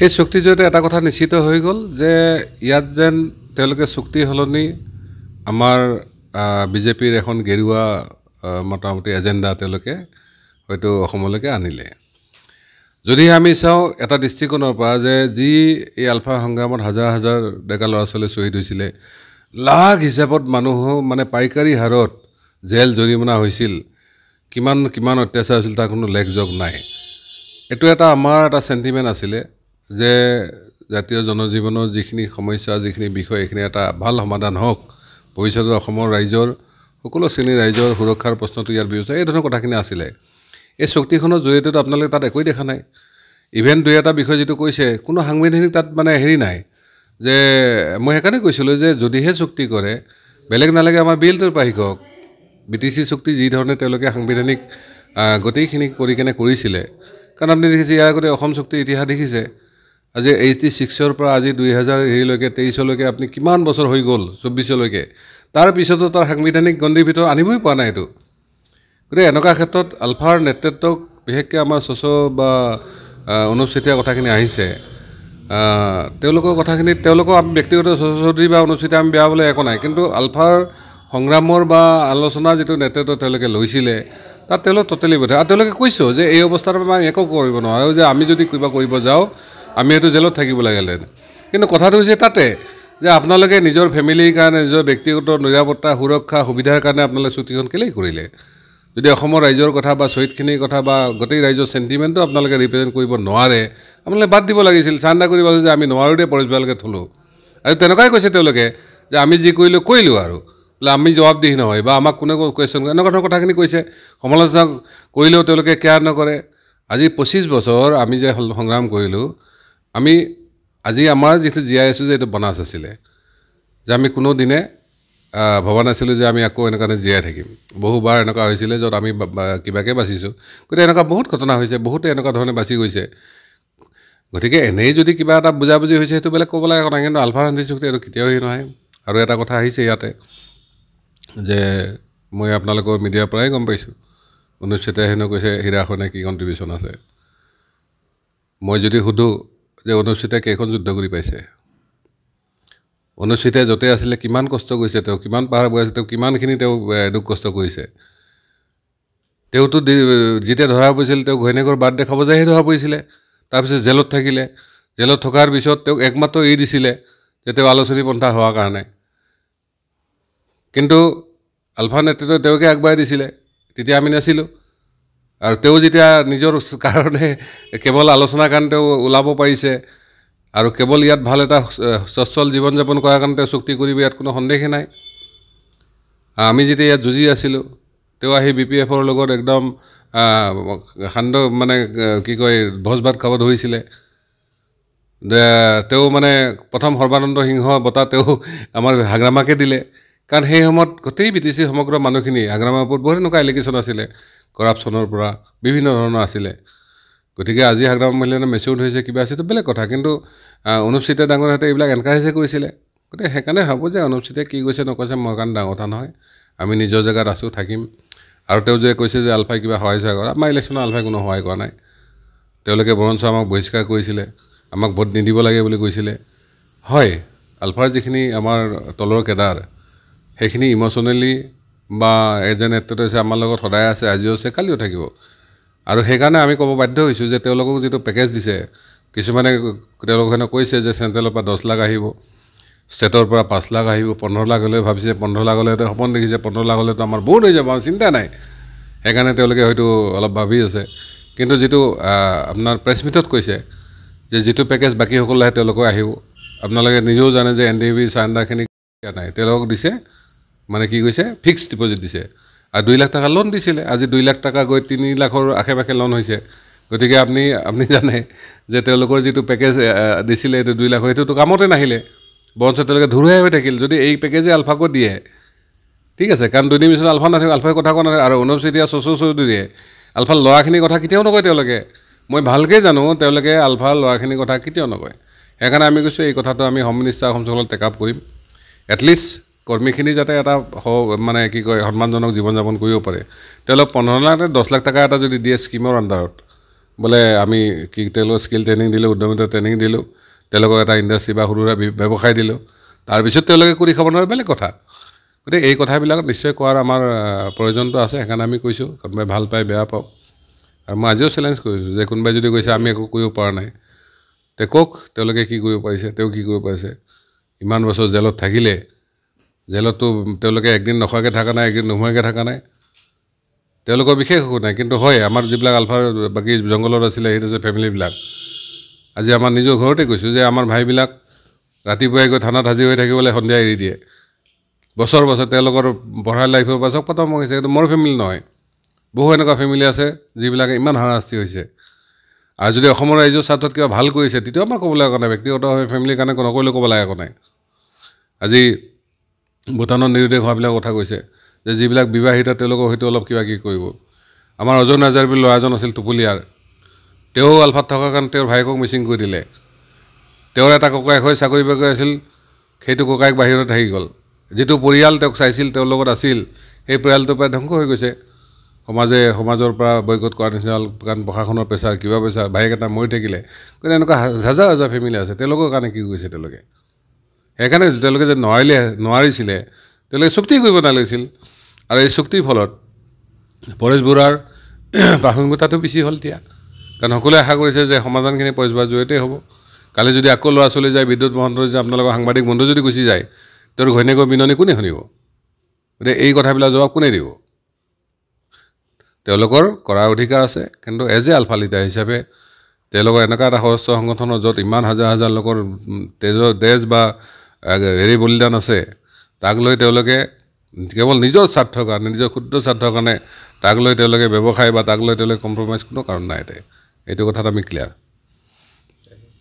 সেই চুক্তিৰ জৰিয়তে এটা কথা নিশ্চিত হৈ গ'ল যে ইয়াত যেন তেওঁলোকে চুক্তি সলনি আমাৰ বিজেপিৰ এখন গেৰুৱা মোটামুটি এজেণ্ডা তেওঁলোকে হয়তো অসমলৈকে আনিলে যদিহে আমি চাওঁ এটা দৃষ্টিকোণৰ পৰা যে যি এই আলফা সংগ্ৰামত হাজাৰ হাজাৰ ডেকা ল'ৰা ছোৱালী শ্বহীদ হৈছিলে লাখ হিচাপত মানুহ মানে পাইকাৰী হাৰত জেল জৰিমনা হৈছিল কিমান কিমান অত্যাচাৰ হৈছিল তাৰ কোনো লেখ নাই এইটো এটা আমাৰ এটা চেণ্টিমেণ্ট আছিলে যে জাতীয় জনজীৱনৰ যিখিনি সমস্যা যিখিনি বিষয় এইখিনি এটা ভাল সমাধান হওক ভৱিষ্যতে অসমৰ ৰাইজৰ সকলো শ্ৰেণী ৰাইজৰ সুৰক্ষাৰ প্ৰশ্নটো ইয়াৰ বিৰুদ্ধে এই ধৰণৰ কথাখিনি আছিলে এই চুক্তিখনৰ জৰিয়তেতো আপোনালোকে তাত একোৱেই দেখা নাই ইভেণ্ট দুই এটা বিষয় যিটো কৈছে কোনো সাংবিধানিক তাত মানে হেৰি নাই যে মই সেইকাৰণে কৈছিলোঁ যে যদিহে চুক্তি কৰে বেলেগ নালাগে আমাৰ বিল নিৰ্বাহিকক বি টি চি চুক্তি যি ধৰণে তেওঁলোকে সাংবিধানিক গোটেইখিনি কৰি কেনে কৰিছিলে কাৰণ আপুনি দেখিছে ইয়াৰ আগতে অসম চুক্তিৰ ইতিহাস দেখিছে আজি এইচ টি ছিক্সৰ পৰা আজি দুই হাজাৰ হেৰিলৈকে তেইছলৈকে আপুনি কিমান বছৰ হৈ গ'ল চৌব্বিছলৈকে তাৰপিছতো তাৰ সাংবিধানিক গণ্ডিৰ ভিতৰত আনিবই পোৱা নাই এইটো গতিকে এনেকুৱা ক্ষেত্ৰত আলফাৰ নেতৃত্বক বিশেষকৈ আমাৰ চচ বা অনুপ চেতিয়া কথাখিনি আহিছে তেওঁলোকৰ কথাখিনি তেওঁলোকক আমি ব্যক্তিগত চচ চৌধুৰী বা অনুপ চেতিয়া আমি বেয়া বোলে একো নাই কিন্তু আলফাৰ সংগ্ৰামৰ বা আলোচনা যিটো নেতৃত্ব তেওঁলোকে লৈছিলে তাত তেওঁলোক ট'টেলি বোধ আৰু তেওঁলোকে কৈছোঁ যে এই অৱস্থাৰ অৱস্থাত আমি একো কৰিব নোৱাৰোঁ যে আমি যদি কিবা কৰিব যাওঁ আমি সেইটো জেলত থাকিব লাগিলহেঁতেন কিন্তু কথাটো হৈছে তাতে যে আপোনালোকে নিজৰ ফেমিলিৰ কাৰণে নিজৰ ব্যক্তিগত নিৰাপত্তা সুৰক্ষা সুবিধাৰ কাৰণে আপোনালোকে চুটিখন কেলেই কৰিলে যদি অসমৰ ৰাইজৰ কথা বা শ্বহীদখিনিৰ কথা বা গোটেই ৰাইজৰ চেণ্টিমেণ্টটো আপোনালোকে ৰিপ্ৰেজেণ্ট কৰিব নোৱাৰে আপোনালোকে বাদ দিব লাগিছিল চান্দা কৰিব লাগিছিল যে আমি নোৱাৰোঁ দেই পৰিচালকে থলোঁ আৰু তেনেকুৱাই কৈছে তেওঁলোকে যে আমি যি কৰিলোঁ কৰিলোঁ আৰু বোলে আমি জবাবদিহি নহয় বা আমাক কোনে কুৱেশ্যন কৰে এনেকুৱা ধৰণৰ কথাখিনি কৈছে সমালোচনা কৰিলেও তেওঁলোকে কেয়াৰ নকৰে আজি পঁচিছ বছৰ আমি যে সংগ্ৰাম কৰিলোঁ আমি আজি আমাৰ যিটো জীয়াই আছোঁ যে এইটো বনাছ আছিলে যে আমি কোনো দিনে ভবা নাছিলোঁ যে আমি আকৌ এনেকুৱা জীয়াই থাকিম বহুবাৰ এনেকুৱা হৈছিলে য'ত আমি কিবাকৈ বাচিছোঁ গতিকে এনেকুৱা বহুত ঘটনা হৈছে বহুতে এনেকুৱা ধৰণে বাচি গৈছে গতিকে এনেই যদি কিবা এটা বুজাবুজি হৈছে সেইটো বেলেগ ক'ব লাগে কথা কিন্তু আলফা ৰান্ধি চুক্তি এইটো কেতিয়াও সেই নহয় আৰু এটা কথা আহিছে ইয়াতে যে মই আপোনালোকৰ মিডিয়াৰ পৰাই গম পাইছোঁ অনুষ্ঠিত হেনো কৈছে হীৰা সৈনে কি কণ্ট্ৰিবিউশ্যন আছে মই যদি সুধোঁ যে অনুচিতাই কেইখন যুদ্ধ কৰি পাইছে অনুস্বিতাই য'তে আছিলে কিমান কষ্ট কৰিছে তেওঁ কিমান পাহাৰ বৈ আছে তেওঁ কিমানখিনি তেওঁ দুখ কষ্ট কৰিছে তেওঁতো যেতিয়া ধৰা পৰিছিল তেওঁ ঘৈণীয়েকৰ বাৰ্থডে খাব যায় ধৰা পৰিছিলে তাৰপিছত জেলত থাকিলে জেলত থকাৰ পিছত তেওঁক একমাত্ৰ এৰি দিছিলে যে তেওঁ আলোচনী পন্থা হোৱাৰ কাৰণে কিন্তু আলফা নেতৃত্ব তেওঁকে আগবঢ়াই দিছিলে তেতিয়া আমি নাছিলোঁ আৰু তেওঁ যেতিয়া নিজৰ কাৰণে কেৱল আলোচনাৰ কাৰণে তেওঁ ওলাব পাৰিছে আৰু কেৱল ইয়াত ভাল এটা স্বচ্ছল জীৱন যাপন কৰাৰ কাৰণে তেওঁ চুক্তি কৰিব ইয়াত কোনো সন্দেহেই নাই আমি যেতিয়া ইয়াত যুঁজি আছিলোঁ তেওঁ আহি বি পি এফৰ লগত একদম সান্দ মানে কি কয় ভোজ ভাত খাব ধৰিছিলে তেওঁ মানে প্ৰথম সৰ্বানন্দ সিংহ বঁটা তেওঁ আমাৰ হাগ্ৰামাকে দিলে কাৰণ সেই সময়ত গোটেই বি টি চি সমগ্ৰ মানুহখিনি হাগ্ৰামাৰ ওপৰত বহুত এনেকুৱা এলিগেশ্যন আছিলে কৰাপশ্যনৰ পৰা বিভিন্ন ধৰণৰ আছিলে গতিকে আজি সাগ্ৰাম মহিলা মেচিউৰ হৈছে কিবা আছে বেলেগ কথা কিন্তু অনুপচিতে ডাঙৰহঁতে এইবিলাক এনকাৰেজে কৰিছিলে গতিকে সেইকাৰণে ভাবোঁ যে অনুপচিতে কি কৈছে নকৈছে মোৰ কাৰণে ডাঙৰ কথা নহয় আমি নিজৰ জেগাত আছোঁ থাকিম আৰু তেওঁ যে কৈছে যে আলফাই কিবা সহায় সহায় কৰে আমাৰ ইলেকশ্যনৰ আলফাই কোনো সহায় কৰা নাই তেওঁলোকে বৰঞ্চ আমাক বহিষ্কাৰ কৰিছিলে আমাক ভোট নিদিব লাগে বুলি কৈছিলে হয় আলফাৰ যিখিনি আমাৰ তলৰ কেদাৰ সেইখিনি ইম'চনেলি বা এজন এত্ৰত আছে আমাৰ লগত সদায় আছে আজিও আছে কালিও থাকিব আৰু সেইকাৰণে আমি ক'ব বাধ্য হৈছোঁ যে তেওঁলোকক যিটো পেকেজ দিছে কিছুমানে তেওঁলোকক সেনে কৈছে যে চেণ্ট্ৰেলৰ পৰা দহ লাখ আহিব ষ্টেটৰ পৰা পাঁচ লাখ আহিব পোন্ধৰ লাখ হ'লে ভাবিছে পোন্ধৰ লাখ হ'লে সপোন দেখিছে পোন্ধৰ লাখ হ'লেতো আমাৰ বহুত হৈ যাব আমাৰ চিন্তা নাই সেইকাৰণে তেওঁলোকে হয়তো অলপ ভাবি আছে কিন্তু যিটো আপোনাৰ প্ৰেছ মিটত কৈছে যে যিটো পেকেজ বাকীসকলে আহে আহিব আপোনালোকে নিজেও জানে যে এন ডি বি চাৰেণ্ডাৰখিনি দিয়া নাই তেওঁলোকক দিছে মানে কি কৈছে ফিক্স ডিপজিট দিছে আৰু দুই লাখ টকা লোন দিছিলে আজি দুই লাখ টকা গৈ তিনি লাখৰ আশে পাশে লোন হৈছে গতিকে আপুনি আপুনি জানে যে তেওঁলোকৰ যিটো পেকেজ দিছিলে এইটো দুই লাখৰ সেইটোতো কামতে নাহিলে বৰঞ্চ তেওঁলোকে ধুৰুহাই হৈ থাকিল যদি এই পেকেজে আলফাকো দিয়ে ঠিক আছে কাৰণ দুদিন পিছত আলফা নাথাকিব আলফাই কথা কোৱা নাথাকে আৰু অনুপ চেতিয়া চচু চৌধুৰীয়ে আলফাৰ ল'ৰাখিনিৰ কথা কেতিয়াও নকয় তেওঁলোকে মই ভালকৈ জানো তেওঁলোকে আলফাৰ ল'ৰাখিনিৰ কথা কেতিয়াও নকয় সেইকাৰণে আমি কৈছোঁ এই কথাটো আমি হোম মিনিষ্টাৰ অসম চৌকালত টেকআপ কৰিম এটলিষ্ট কৰ্মীখিনি যাতে এটা স মানে কি কয় সন্মানজনক জীৱন যাপন কৰিব পাৰে তেওঁলোক পোন্ধৰ লাখে দহ লাখ টকা এটা যদি দিয়ে স্কীমৰ আণ্ডাৰত বোলে আমি কি তেওঁলোকক স্কিল ট্ৰেইনিং দিলোঁ উদ্যমিতা ট্ৰেইনিং দিলোঁ তেওঁলোকক এটা ইণ্ডাষ্ট্ৰি বা সৰু সুৰা ব্যৱসায় দিলোঁ তাৰপিছত তেওঁলোকে কৰি খাব নোৱাৰে বেলেগ কথা গতিকে এই কথাবিলাক নিশ্চয় কোৱাৰ আমাৰ প্ৰয়োজনটো আছে সেইকাৰণে আমি কৈছোঁ কোনোবাই ভাল পায় বেয়া পাওঁ আৰু মই আজিও চেলেঞ্জ কৰিছোঁ যে কোনোবাই যদি কৈছে আমি একো কৰিব পৰা নাই তে কওক তেওঁলোকে কি কৰিব পাৰিছে তেওঁ কি কৰিব পাৰিছে ইমান বছৰ জেলত থাকিলে জেলততো তেওঁলোকে একদিন নোখোৱাকৈ থকা নাই একদিন নোহোৱাকৈ থকা নাই তেওঁলোকৰ বিশেষ একো নাই কিন্তু হয় আমাৰ যিবিলাক আলফা বাকী জংঘলত আছিলে সেইটো আছে ফেমিলিবিলাক আজি আমাৰ নিজৰ ঘৰতে কৈছোঁ যে আমাৰ ভাইবিলাক ৰাতিপুৱাই গৈ থানাত সাজি হৈ থাকিবলৈ সন্ধিয়া এৰি দিয়ে বছৰ বছৰ তেওঁলোকৰ পঢ়াৰ লাইফৰ পৰা পাছত খতম হৈছে কিন্তু মোৰ ফেমিলি নহয় বহু এনেকুৱা ফেমিলি আছে যিবিলাকে ইমান হাৰাশাস্তি হৈছে আৰু যদি অসমৰ ৰাইজৰ স্বাৰ্থত কিবা ভাল কৰিছে তেতিয়াও আমাৰ ক'বলৈ একো নাই ব্যক্তিগতভাৱে ফেমিলিৰ কাৰণে নকৰিলেও ক'বলৈ একো নাই আজি ভূটানৰ নিৰুদ্দেশ হোৱাবিলাক কথা কৈছে যে যিবিলাক বিবাহিতা তেওঁলোকক সেইটো অলপ কিবা কিবি কৰিব আমাৰ অজন ৰাজাৰ বুলি ল'ৰাজন আছিল টুপুলীয়াৰ তেওঁ আলফাত থকাৰ কাৰণে তেওঁৰ ভায়েকক মিচিং কৰি দিলে তেওঁৰ এটা ককায়েক হৈ চাকৰি বাকৰি আছিল সেইটো ককায়েক বাহিৰত থাকি গ'ল যিটো পৰিয়াল তেওঁক চাইছিল তেওঁৰ লগত আছিল সেই পৰিয়ালটো প্ৰায় ধ্বংস হৈ গৈছে সমাজে সমাজৰ পৰা বৈকট কৰাৰ নিচিনা কাৰণ প্ৰশাসনৰ প্ৰেচাৰ কিবা প্ৰেচাৰ ভায়েক এটা মৰি থাকিলে গতিকে এনেকুৱা হাজাৰ হাজাৰ ফেমিলি আছে তেওঁলোকৰ কাৰণে কি কৰিছে তেওঁলোকে সেইকাৰণে তেওঁলোকে যে নোৱাৰিলে নোৱাৰিছিলে তেওঁলোকে চুক্তি কৰিব নালাগিছিল আৰু এই চুক্তিৰ ফলত পৰেশ বৰুৱাৰ প্ৰাসংগিকতাটো বেছি হ'ল এতিয়া কাৰণ সকলোৱে আশা কৰিছে যে সমাধানখিনি পৰেশ বৰুৱাৰ জৰিয়তে হ'ব কালি যদি আকৌ ল'ৰা ছোৱালী যায় বিদ্যুৎ মহন্ত যে আপোনালোকৰ সাংবাদিক বন্ধু যদি গুচি যায় তেওঁৰ ঘৈণীয়েকৰ বিননি কোনে শুনিব গতিকে এই কথাবিলাক জবাব কোনে দিব তেওঁলোকৰ কৰাৰ অধিকাৰ আছে কিন্তু এজ এ আলফা লিডাৰ হিচাপে তেওঁলোকৰ এনেকুৱা এটা সশস্ত্ৰ সংগঠনৰ য'ত ইমান হাজাৰ হাজাৰ লোকৰ তেজৰ তেজ বা হেৰি বলিদান আছে তাক লৈ তেওঁলোকে কেৱল নিজৰ স্বাৰ্থৰ কাৰণে নিজৰ ক্ষুদ্ৰ স্বাৰ্থৰ কাৰণে তাক লৈ তেওঁলোকে ব্যৱসায় বা তাক লৈ তেওঁলোকে কম্প্ৰমাইজ কোনো কাৰণ নাই এতিয়া এইটো কথাত আমি ক্লিয়াৰ